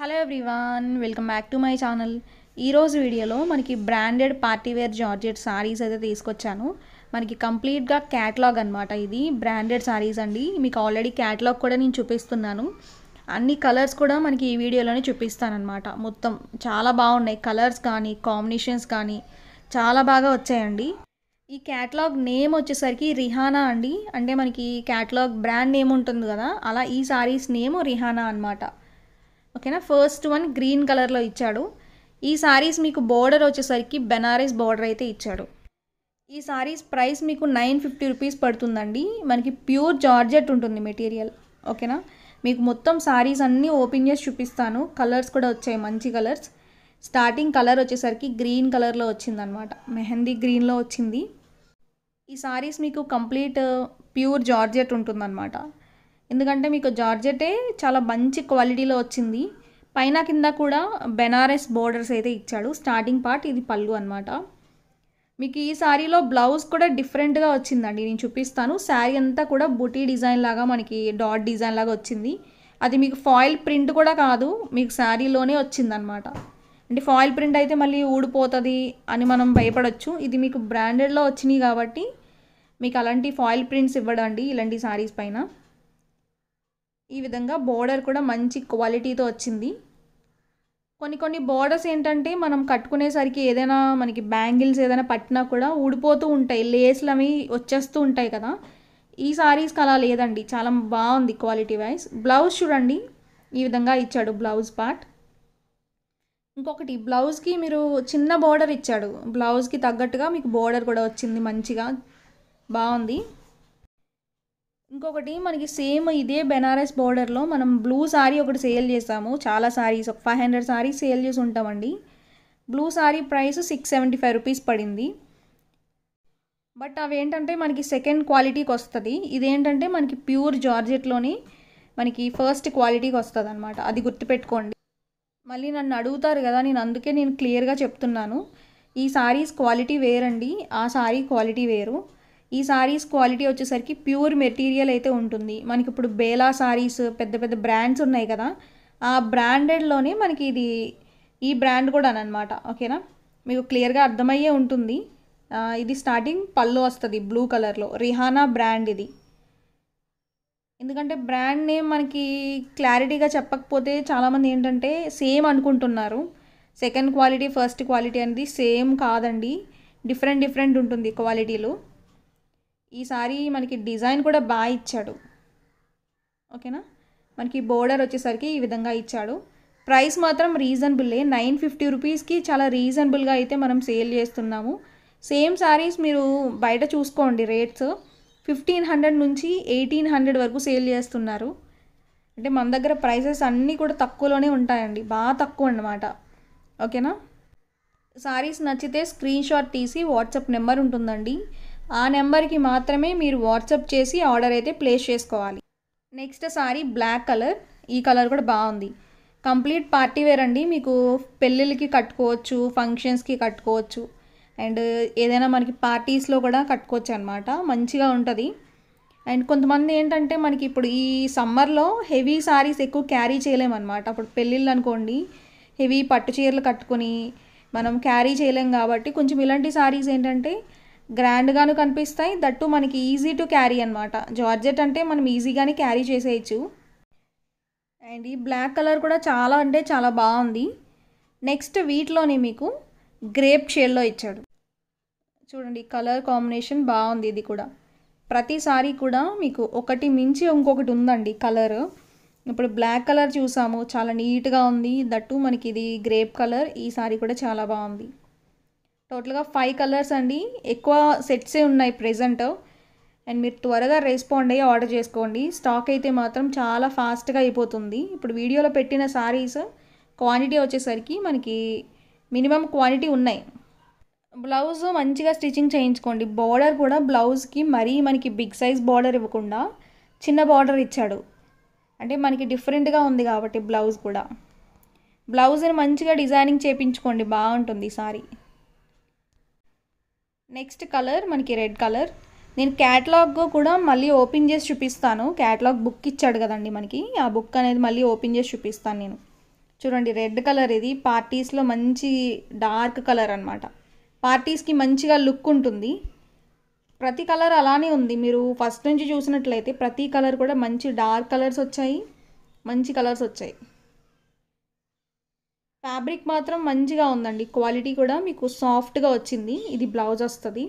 hello everyone welcome back to my channel ఈరోజు వీడియోలో మనకి బ్రాండెడ్ పార్టీవేర్ జార్జెట్ శారీస్ అయితే తీసుకొచ్చాను మనకి కంప్లీట్గా క్యాట్లాగ్ అనమాట ఇది బ్రాండెడ్ శారీస్ అండి మీకు ఆల్రెడీ క్యాట్లాగ్ కూడా నేను చూపిస్తున్నాను అన్ని కలర్స్ కూడా మనకి ఈ వీడియోలోనే చూపిస్తానమాట మొత్తం చాలా బాగున్నాయి కలర్స్ కానీ కాంబినేషన్స్ కానీ చాలా బాగా వచ్చాయండి ఈ క్యాట్లాగ్ నేమ్ వచ్చేసరికి రిహానా అండి అంటే మనకి క్యాట్లాగ్ బ్రాండ్ నేమ్ ఉంటుంది కదా అలా ఈ శారీస్ నేమ్ రిహానా అనమాట ఓకేనా ఫస్ట్ వన్ గ్రీన్ కలర్లో ఇచ్చాడు ఈ సారీస్ మీకు బోర్డర్ వచ్చేసరికి బెనారస్ బోర్డర్ అయితే ఇచ్చాడు ఈ సారీస్ ప్రైస్ మీకు నైన్ ఫిఫ్టీ రూపీస్ పడుతుందండి మనకి ప్యూర్ జార్జెట్ ఉంటుంది మెటీరియల్ ఓకేనా మీకు మొత్తం సారీస్ అన్నీ ఓపెన్ చేసి చూపిస్తాను కలర్స్ కూడా వచ్చాయి మంచి కలర్స్ స్టార్టింగ్ కలర్ వచ్చేసరికి గ్రీన్ కలర్లో వచ్చింది అనమాట మెహందీ గ్రీన్లో వచ్చింది ఈ సారీస్ మీకు కంప్లీట్ ప్యూర్ జార్జెట్ ఉంటుందన్నమాట ఎందుకంటే మీకు జార్జెటే చాలా మంచి క్వాలిటీలో వచ్చింది పైన కింద కూడా బెనారస్ బోర్డర్స్ అయితే ఇచ్చాడు స్టార్టింగ్ పార్ట్ ఇది పళ్ళు అనమాట మీకు ఈ శారీలో బ్లౌజ్ కూడా డిఫరెంట్గా వచ్చిందండి నేను చూపిస్తాను శారీ అంతా కూడా బుటీ డిజైన్ లాగా మనకి డాట్ డిజైన్ లాగా వచ్చింది అది మీకు ఫాయిల్ ప్రింట్ కూడా కాదు మీకు శారీలోనే వచ్చిందనమాట అంటే ఫాయిల్ ప్రింట్ అయితే మళ్ళీ ఊడిపోతుంది అని మనం భయపడవచ్చు ఇది మీకు బ్రాండెడ్లో వచ్చినాయి కాబట్టి మీకు అలాంటి ఫాయిల్ ప్రింట్స్ ఇవ్వడండి ఇలాంటి శారీస్ పైన ఈ విధంగా బోర్డర్ కూడా మంచి క్వాలిటీతో వచ్చింది కొన్ని కొన్ని బోర్డర్స్ ఏంటంటే మనం కట్టుకునేసరికి ఏదైనా మనకి బ్యాంగిల్స్ ఏదైనా పట్టినా కూడా ఊడిపోతూ ఉంటాయి లేస్లు అవి వచ్చేస్తూ ఉంటాయి కదా ఈ సారీస్కి అలా లేదండి చాలా బాగుంది క్వాలిటీ వైజ్ బ్లౌజ్ చూడండి ఈ విధంగా ఇచ్చాడు బ్లౌజ్ పార్ట్ ఇంకొకటి బ్లౌజ్కి మీరు చిన్న బోర్డర్ ఇచ్చాడు బ్లౌజ్కి తగ్గట్టుగా మీకు బోర్డర్ కూడా వచ్చింది మంచిగా బాగుంది ఇంకొకటి మనకి సేమ్ ఇదే బెనారస్ బార్డర్లో మనం బ్లూ శారీ ఒకటి సేల్ చేసాము చాలా శారీస్ ఒక ఫైవ్ హండ్రెడ్ శారీస్ సేల్ చేసి ఉంటామండి blue sari price six seventy five rupees పడింది బట్ అవేంటంటే మనకి సెకండ్ క్వాలిటీకి వస్తుంది ఇదేంటంటే మనకి ప్యూర్ జార్జెట్లోని మనకి ఫస్ట్ క్వాలిటీకి వస్తుంది అనమాట అది గుర్తుపెట్టుకోండి మళ్ళీ నన్ను అడుగుతారు కదా నేను అందుకే నేను క్లియర్గా చెప్తున్నాను ఈ శారీస్ క్వాలిటీ వేరండి ఆ శారీ క్వాలిటీ వేరు ఈ సారీస్ క్వాలిటీ వచ్చేసరికి ప్యూర్ మెటీరియల్ అయితే ఉంటుంది మనకి ఇప్పుడు బేలా సారీస్ పెద్ద పెద్ద బ్రాండ్స్ ఉన్నాయి కదా ఆ బ్రాండెడ్లోనే మనకి ఇది ఈ బ్రాండ్ కూడా అనమాట ఓకేనా మీకు క్లియర్గా అర్థమయ్యే ఉంటుంది ఇది స్టార్టింగ్ పళ్ళు వస్తుంది బ్లూ కలర్లో రిహానా బ్రాండ్ ఇది ఎందుకంటే బ్రాండ్ నేమ్ మనకి క్లారిటీగా చెప్పకపోతే చాలామంది ఏంటంటే సేమ్ అనుకుంటున్నారు సెకండ్ క్వాలిటీ ఫస్ట్ క్వాలిటీ అనేది సేమ్ కాదండి డిఫరెంట్ డిఫరెంట్ ఉంటుంది క్వాలిటీలు ఈసారి మనకి డిజైన్ కూడా బాగా ఇచ్చాడు ఓకేనా మనకి బోర్డర్ వచ్చేసరికి ఈ విధంగా ఇచ్చాడు ప్రైస్ మాత్రం రీజనబుల్లే నైన్ ఫిఫ్టీ రూపీస్కి చాలా రీజనబుల్గా అయితే మనం సేల్ చేస్తున్నాము సేమ్ శారీస్ మీరు బయట చూసుకోండి రేట్స్ ఫిఫ్టీన్ హండ్రెడ్ నుంచి ఎయిటీన్ హండ్రెడ్ వరకు సేల్ చేస్తున్నారు అంటే మన దగ్గర ప్రైసెస్ అన్నీ కూడా తక్కువలోనే ఉంటాయండి బాగా తక్కువ అన్నమాట ఓకేనా శారీస్ నచ్చితే స్క్రీన్ షాట్ తీసి వాట్సాప్ నెంబర్ ఉంటుందండి ఆ నెంబర్కి మాత్రమే మీరు వాట్సప్ చేసి ఆర్డర్ అయితే ప్లేస్ చేసుకోవాలి నెక్స్ట్ సారీ బ్లాక్ కలర్ ఈ కలర్ కూడా బాగుంది కంప్లీట్ పార్టీ వేర్ అండి మీకు పెళ్ళిళ్ళకి కట్టుకోవచ్చు ఫంక్షన్స్కి కట్టుకోవచ్చు అండ్ ఏదైనా మనకి పార్టీస్లో కూడా కట్టుకోవచ్చు అనమాట మంచిగా ఉంటుంది అండ్ కొంతమంది ఏంటంటే మనకి ఇప్పుడు ఈ సమ్మర్లో హెవీ సారీస్ ఎక్కువ క్యారీ చేయలేమన్నమాట అప్పుడు పెళ్ళిళ్ళు అనుకోండి హెవీ పట్టు చీరలు కట్టుకొని మనం క్యారీ చేయలేం కాబట్టి కొంచెం ఇలాంటి సారీస్ ఏంటంటే గ్రాండ్గాను కనిపిస్తాయి దట్టు మనకి ఈజీ టు క్యారీ అనమాట జార్జెట్ అంటే మనం ఈజీగానే క్యారీ చేసేయచ్చు అండ్ ఈ బ్లాక్ కలర్ కూడా చాలా అంటే చాలా బాగుంది నెక్స్ట్ వీటిలోనే మీకు గ్రేప్ షేడ్లో ఇచ్చాడు చూడండి కలర్ కాంబినేషన్ బాగుంది ఇది కూడా ప్రతిసారి కూడా మీకు ఒకటి మించి ఇంకొకటి ఉందండి కలర్ ఇప్పుడు బ్లాక్ కలర్ చూసాము చాలా నీట్గా ఉంది దట్టు మనకి ఇది గ్రేప్ కలర్ ఈసారి కూడా చాలా బాగుంది టోటల్గా ఫైవ్ కలర్స్ అండి ఎక్కువ సెట్సే ఉన్నాయి ప్రెజెంట్ అండ్ మీరు త్వరగా రెస్పాండ్ అయ్యి ఆర్డర్ చేసుకోండి స్టాక్ అయితే మాత్రం చాలా ఫాస్ట్గా అయిపోతుంది ఇప్పుడు వీడియోలో పెట్టిన శారీస్ క్వాంటిటీ వచ్చేసరికి మనకి మినిమం క్వాంటిటీ ఉన్నాయి బ్లౌజ్ మంచిగా స్టిచ్చింగ్ చేయించుకోండి బార్డర్ కూడా బ్లౌజ్కి మరీ మనకి బిగ్ సైజ్ బార్డర్ ఇవ్వకుండా చిన్న బార్డర్ ఇచ్చాడు అంటే మనకి డిఫరెంట్గా ఉంది కాబట్టి బ్లౌజ్ కూడా బ్లౌజ్ని మంచిగా డిజైనింగ్ చేయించుకోండి బాగుంటుంది సారీ నెక్స్ట్ కలర్ మనకి రెడ్ కలర్ నేను క్యాటలాగ్ కూడా మళ్ళీ ఓపెన్ చేసి చూపిస్తాను క్యాటలాగ్ బుక్ ఇచ్చాడు కదండి మనకి ఆ బుక్ అనేది మళ్ళీ ఓపెన్ చేసి చూపిస్తాను నేను చూడండి రెడ్ కలర్ ఇది పార్టీస్లో మంచి డార్క్ కలర్ అనమాట పార్టీస్కి మంచిగా లుక్ ఉంటుంది ప్రతి కలర్ అలానే ఉంది మీరు ఫస్ట్ నుంచి చూసినట్లయితే ప్రతి కలర్ కూడా మంచి డార్క్ కలర్స్ వచ్చాయి మంచి కలర్స్ వచ్చాయి ఫ్యాబ్రిక్ మాత్రం మంచిగా ఉందండి క్వాలిటీ కూడా మీకు సాఫ్ట్గా వచ్చింది ఇది బ్లౌజ్ వస్తుంది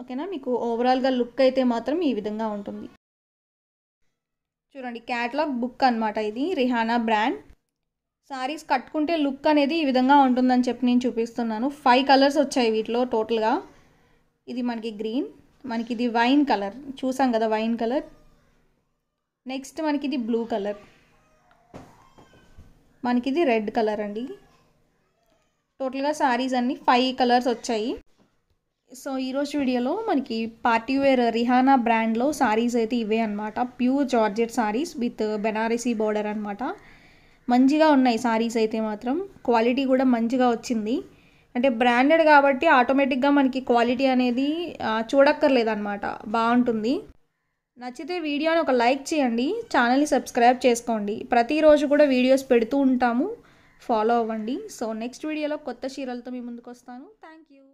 ఓకేనా మీకు ఓవరాల్గా లుక్ అయితే మాత్రం ఈ విధంగా ఉంటుంది చూడండి క్యాటలాగ్ బుక్ అనమాట ఇది రిహానా బ్రాండ్ శారీస్ కట్టుకుంటే లుక్ అనేది ఈ విధంగా ఉంటుందని చెప్పి నేను చూపిస్తున్నాను ఫైవ్ కలర్స్ వచ్చాయి వీటిలో టోటల్గా ఇది మనకి గ్రీన్ మనకి ఇది వైన్ కలర్ చూసాం కదా వైన్ కలర్ నెక్స్ట్ మనకి ఇది బ్లూ కలర్ మనకి ఇది రెడ్ కలర్ అండి టోటల్గా శారీస్ అన్ని ఫైవ్ కలర్స్ వచ్చాయి సో ఈరోజు వీడియోలో మనకి పార్టీవేర్ రిహానా బ్రాండ్లో శారీస్ అయితే ఇవే అనమాట pure georgette saris with Banarasi border అనమాట మంచిగా ఉన్నాయి శారీస్ అయితే మాత్రం క్వాలిటీ కూడా మంచిగా వచ్చింది అంటే బ్రాండెడ్ కాబట్టి ఆటోమేటిక్గా మనకి క్వాలిటీ అనేది చూడక్కర్లేదు అనమాట బాగుంటుంది నచ్చితే వీడియోని ఒక లైక్ చేయండి ఛానల్ని సబ్స్క్రైబ్ చేసుకోండి ప్రతిరోజు కూడా వీడియోస్ పెడుతూ ఉంటాము ఫాలో అవ్వండి సో నెక్స్ట్ వీడియోలో కొత్త చీరలతో మీ ముందుకు వస్తాను థ్యాంక్ యూ